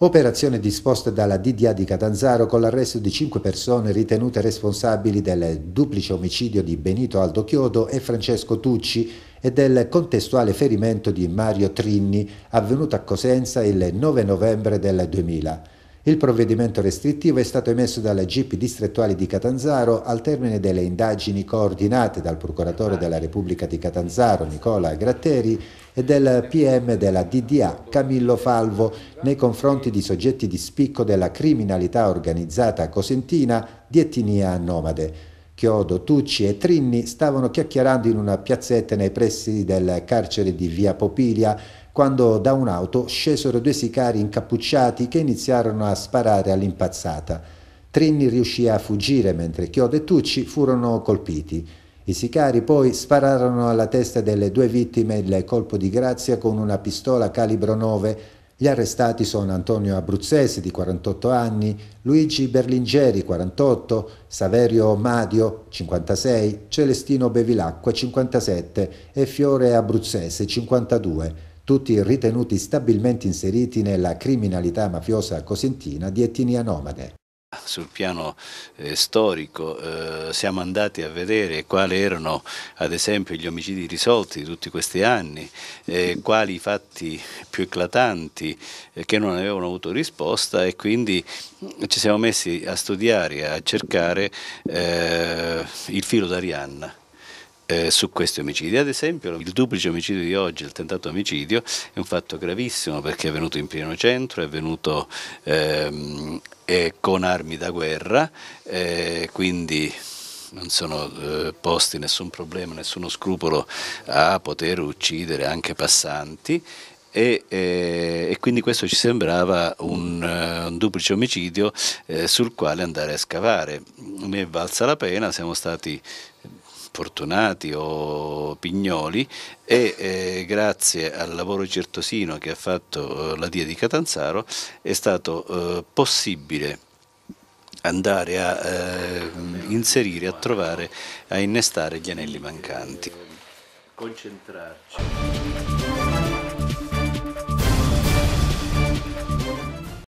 Operazione disposta dalla DDA di Catanzaro con l'arresto di cinque persone ritenute responsabili del duplice omicidio di Benito Aldo Chiodo e Francesco Tucci e del contestuale ferimento di Mario Trinni avvenuto a Cosenza il 9 novembre del 2000. Il provvedimento restrittivo è stato emesso dalla GIP distrettuale di Catanzaro al termine delle indagini coordinate dal procuratore della Repubblica di Catanzaro Nicola Gratteri e del PM della DDA Camillo Falvo nei confronti di soggetti di spicco della criminalità organizzata cosentina di etnia nomade. Chiodo, Tucci e Trinni stavano chiacchierando in una piazzetta nei pressi del carcere di Via Popilia quando da un'auto scesero due sicari incappucciati che iniziarono a sparare all'impazzata. Trini riuscì a fuggire mentre Chiodo e Tucci furono colpiti. I sicari poi spararono alla testa delle due vittime il colpo di grazia con una pistola calibro 9. Gli arrestati sono Antonio Abruzzese di 48 anni, Luigi Berlingeri 48, Saverio Madio 56, Celestino Bevilacqua 57 e Fiore Abruzzese 52 tutti ritenuti stabilmente inseriti nella criminalità mafiosa cosentina di etnia nomade. Sul piano eh, storico eh, siamo andati a vedere quali erano ad esempio gli omicidi risolti di tutti questi anni, eh, quali i fatti più eclatanti eh, che non avevano avuto risposta e quindi mm, ci siamo messi a studiare, a cercare eh, il filo d'Arianna eh, su questi omicidi. Ad esempio il duplice omicidio di oggi, il tentato omicidio, è un fatto gravissimo perché è avvenuto in pieno centro, è avvenuto ehm, eh, con armi da guerra, eh, quindi non sono eh, posti nessun problema, nessuno scrupolo a poter uccidere anche passanti. E, e, e quindi questo ci sembrava un, eh, un duplice omicidio eh, sul quale andare a scavare. Ne è valsa la pena, siamo stati Fortunati o Pignoli e eh, grazie al lavoro certosino che ha fatto eh, la DIA di Catanzaro è stato eh, possibile andare a eh, inserire, a trovare, a innestare gli anelli mancanti. Concentrarci.